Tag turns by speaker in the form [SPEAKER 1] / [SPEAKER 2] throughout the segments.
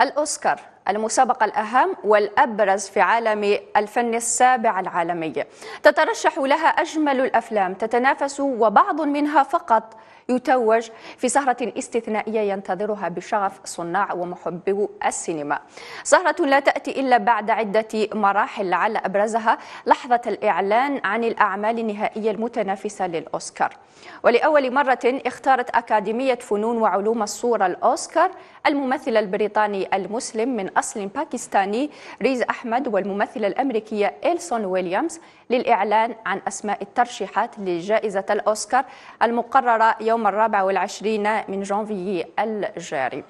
[SPEAKER 1] الأوسكار المسابقة الأهم والأبرز في عالم الفن السابع العالمي تترشح لها أجمل الأفلام تتنافس وبعض منها فقط يتوج في سهرة استثنائية ينتظرها بشغف صناع ومحبو السينما سهرة لا تأتي إلا بعد عدة مراحل لعل أبرزها لحظة الإعلان عن الأعمال النهائية المتنافسة للأوسكار ولأول مرة اختارت أكاديمية فنون وعلوم الصورة الأوسكار الممثل البريطاني المسلم من أصل باكستاني ريز أحمد والممثلة الأمريكية إيلسون ويليامز للإعلان عن أسماء الترشيحات لجائزة الأوسكار المقررة يوم الرابع والعشرين من جانفي الجاري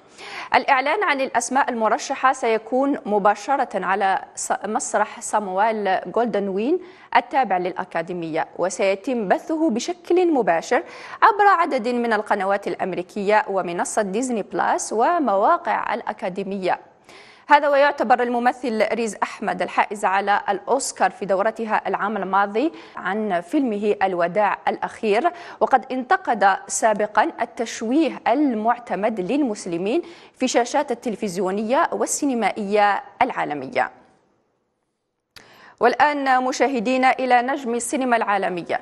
[SPEAKER 1] الإعلان عن الأسماء المرشحة سيكون مباشرة على مسرح ساموال جولدن وين التابع للأكاديمية وسيتم بثه بشكل مباشر عبر عدد من القنوات الأمريكية ومنصة ديزني بلاس ومواقع الأكاديمية هذا ويعتبر الممثل ريز أحمد الحائز على الأوسكار في دورتها العام الماضي عن فيلمه الوداع الأخير وقد انتقد سابقا التشويه المعتمد للمسلمين في شاشات التلفزيونية والسينمائية العالمية والآن مشاهدينا إلى نجم السينما العالمية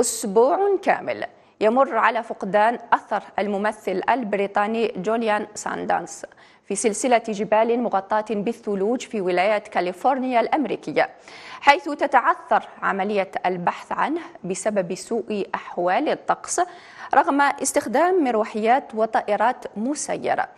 [SPEAKER 1] أسبوع كامل يمر على فقدان أثر الممثل البريطاني جوليان ساندانس في سلسلة جبال مغطاة بالثلوج في ولاية كاليفورنيا الأمريكية حيث تتعثر عملية البحث عنه بسبب سوء أحوال الطقس رغم استخدام مروحيات وطائرات مسيرة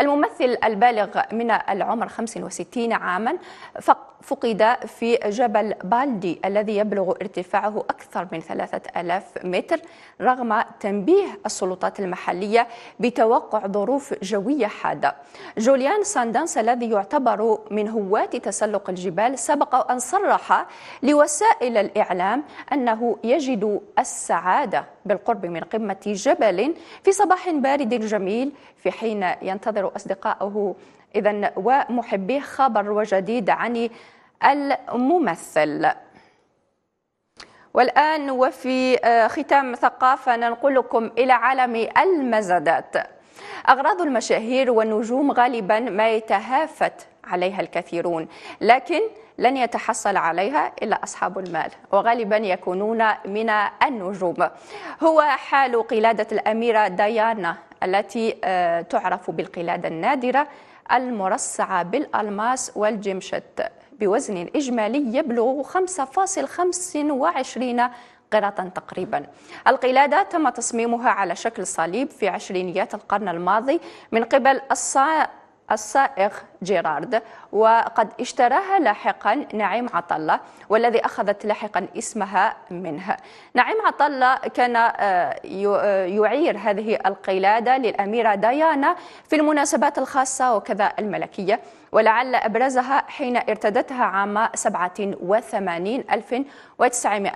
[SPEAKER 1] الممثل البالغ من العمر 65 عاما فقد فقد في جبل بالدي الذي يبلغ ارتفاعه أكثر من 3000 متر رغم تنبيه السلطات المحلية بتوقع ظروف جوية حادة جوليان ساندانس الذي يعتبر من هواة تسلق الجبال سبق أن صرح لوسائل الإعلام أنه يجد السعادة بالقرب من قمة جبل في صباح بارد جميل في حين ينتظر أصدقائه إذا ومحبيه خبر وجديد عن الممثل والآن وفي آه، ختام ثقافة ننقلكم إلى عالم المزادات أغراض المشاهير والنجوم غالبا ما يتهافت عليها الكثيرون لكن لن يتحصل عليها إلا أصحاب المال وغالبا يكونون من النجوم هو حال قلادة الأميرة ديانا التي آه، تعرف بالقلادة النادرة المرصعة بالألماس والجمشت بوزن إجمالي يبلغ 5.25 قرطا تقريبا القلادة تم تصميمها على شكل صليب في عشرينيات القرن الماضي من قبل السائق جيرارد وقد اشتراها لاحقا نعيم عطلة والذي أخذت لاحقا اسمها منه نعيم عطلة كان آه، آه، يعير هذه القلادة للأميرة ديانا في المناسبات الخاصة وكذا الملكية ولعل أبرزها حين ارتدتها عام 87 1900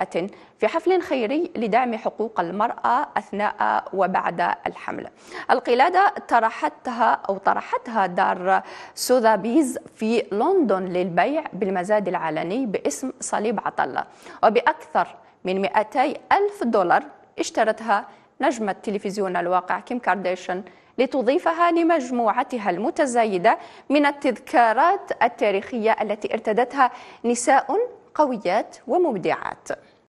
[SPEAKER 1] في حفل خيري لدعم حقوق المرأة أثناء وبعد الحمل القلادة طرحتها أو طرحتها متجر سوذابيز في لندن للبيع بالمزاد العلني باسم صليب عطلة وبأكثر من 200 ألف دولار اشترتها نجمة تلفزيون الواقع كيم كارديشن لتضيفها لمجموعتها المتزايدة من التذكارات التاريخية التي ارتدتها نساء قويات ومبدعات